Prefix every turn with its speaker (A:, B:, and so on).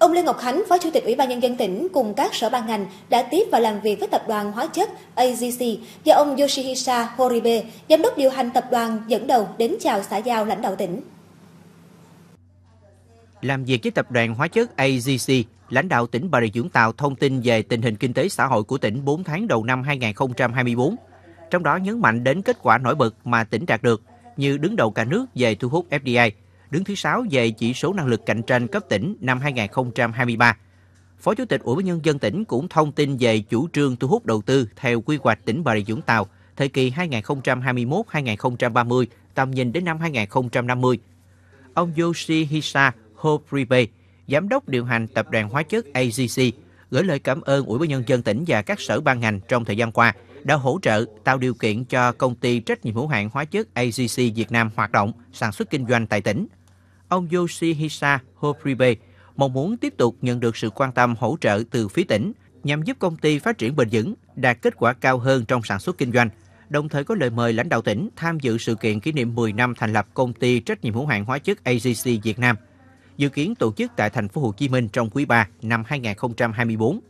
A: Ông Lê Ngọc Khánh, Phó Chủ tịch Ủy ban Nhân dân tỉnh cùng các sở ban ngành đã tiếp và làm việc với tập đoàn hóa chất AGC do ông Yoshihisa Horibe, giám đốc điều hành tập đoàn dẫn đầu đến chào xã giao lãnh đạo tỉnh.
B: Làm việc với tập đoàn hóa chất AGC, lãnh đạo tỉnh Bà Rịa Vũng Tàu thông tin về tình hình kinh tế xã hội của tỉnh 4 tháng đầu năm 2024, trong đó nhấn mạnh đến kết quả nổi bật mà tỉnh đạt được như đứng đầu cả nước về thu hút FDI – đứng thứ 6 về chỉ số năng lực cạnh tranh cấp tỉnh năm 2023. Phó Chủ tịch Ủy ban Nhân dân tỉnh cũng thông tin về chủ trương thu hút đầu tư theo quy hoạch tỉnh Bà Rịa Vũng Tàu thời kỳ 2021-2030, tầm nhìn đến năm 2050. Ông Yoshihisa Horibe, Giám đốc điều hành Tập đoàn Hóa chất AGC, gửi lời cảm ơn Ủy ban Nhân dân tỉnh và các sở ban ngành trong thời gian qua đã hỗ trợ tạo điều kiện cho công ty trách nhiệm hữu hạn hóa chất AGC Việt Nam hoạt động, sản xuất kinh doanh tại tỉnh ông Yoshihisa Horibe mong muốn tiếp tục nhận được sự quan tâm hỗ trợ từ phía tỉnh nhằm giúp công ty phát triển bền vững, đạt kết quả cao hơn trong sản xuất kinh doanh, đồng thời có lời mời lãnh đạo tỉnh tham dự sự kiện kỷ niệm 10 năm thành lập công ty trách nhiệm hữu hạn hóa chất AGC Việt Nam, dự kiến tổ chức tại thành phố Hồ Chí Minh trong quý 3 năm 2024.